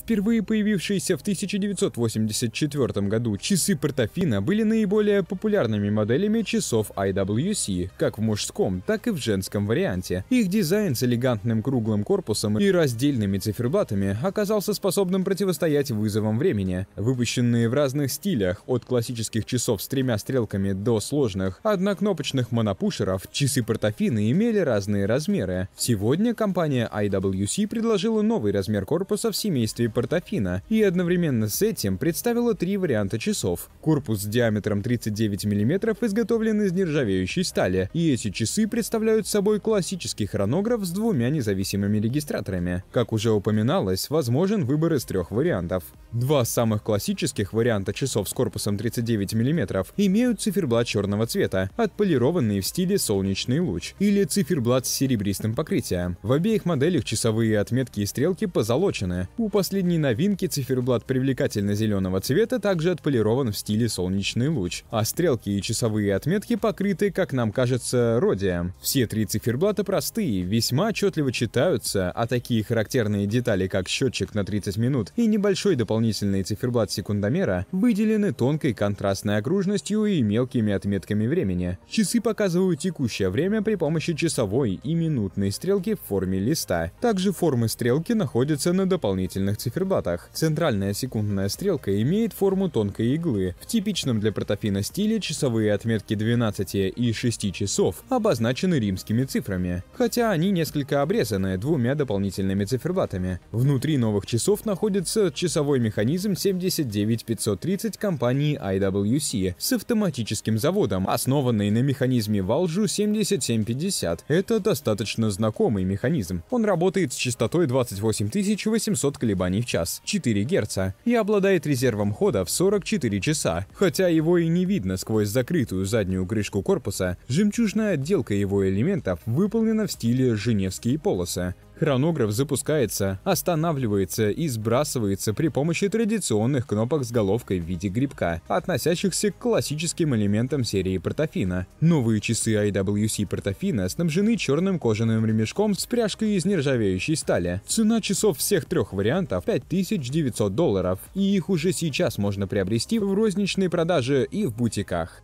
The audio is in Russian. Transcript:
Впервые появившиеся в 1984 году часы Портофино были наиболее популярными моделями часов IWC, как в мужском, так и в женском варианте. Их дизайн с элегантным круглым корпусом и раздельными циферблатами оказался способным противостоять вызовам времени. Выпущенные в разных стилях, от классических часов с тремя стрелками до сложных, однокнопочных монопушеров, часы Портофино имели разные размеры. Сегодня компания IWC предложила новый размер корпуса в семействе Портофино и одновременно с этим представила три варианта часов. Корпус с диаметром 39 мм изготовлен из нержавеющей стали, и эти часы представляют собой классический хронограф с двумя независимыми регистраторами. Как уже упоминалось, возможен выбор из трех вариантов. Два самых классических варианта часов с корпусом 39 мм имеют циферблат черного цвета, отполированный в стиле «Солнечный луч» или циферблат с серебристым покрытием. В обеих моделях часовые отметки и стрелки позолочены. У последней новинки циферблат привлекательно-зеленого цвета также отполирован в стиле солнечный луч, а стрелки и часовые отметки покрыты, как нам кажется, родием. Все три циферблата простые, весьма отчетливо читаются, а такие характерные детали, как счетчик на 30 минут и небольшой дополнительный циферблат секундомера, выделены тонкой контрастной окружностью и мелкими отметками времени. Часы показывают текущее время при помощи часовой и минутной стрелки в форме листа. Также формы стрелки находятся на дополнительных циферблатах. Центральная секундная стрелка имеет форму тонкой иглы. В типичном для протофина стиле часовые отметки 12 и 6 часов обозначены римскими цифрами, хотя они несколько обрезаны двумя дополнительными циферблатами. Внутри новых часов находится часовой механизм 79530 компании IWC с автоматическим заводом, основанный на механизме Valju 7750. Это достаточно знакомый механизм. Он работает с частотой 28800 колебаний колебаний в час, 4 Гц, и обладает резервом хода в 44 часа. Хотя его и не видно сквозь закрытую заднюю крышку корпуса, жемчужная отделка его элементов выполнена в стиле «Женевские полосы», Хронограф запускается, останавливается и сбрасывается при помощи традиционных кнопок с головкой в виде грибка, относящихся к классическим элементам серии Протофина. Новые часы IWC Протофина снабжены черным кожаным ремешком с пряжкой из нержавеющей стали. Цена часов всех трех вариантов 5900 долларов, и их уже сейчас можно приобрести в розничной продаже и в бутиках.